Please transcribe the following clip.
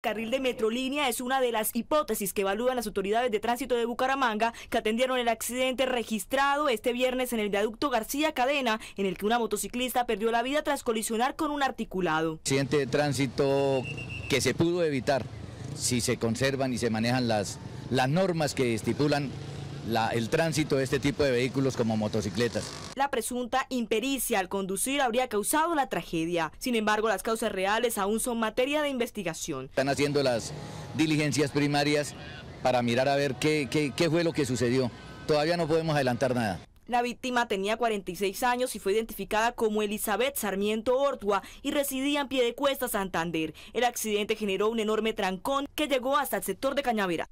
Carril de Metrolínea es una de las hipótesis que evalúan las autoridades de tránsito de Bucaramanga que atendieron el accidente registrado este viernes en el viaducto García Cadena, en el que una motociclista perdió la vida tras colisionar con un articulado. Accidente de tránsito que se pudo evitar si se conservan y se manejan las, las normas que estipulan el tránsito de este tipo de vehículos como motocicletas. La presunta impericia al conducir habría causado la tragedia. Sin embargo, las causas reales aún son materia de investigación. Están haciendo las diligencias primarias para mirar a ver qué, qué, qué fue lo que sucedió. Todavía no podemos adelantar nada. La víctima tenía 46 años y fue identificada como Elizabeth Sarmiento Ortua y residía en Piedecuesta, Santander. El accidente generó un enorme trancón que llegó hasta el sector de Cañavera.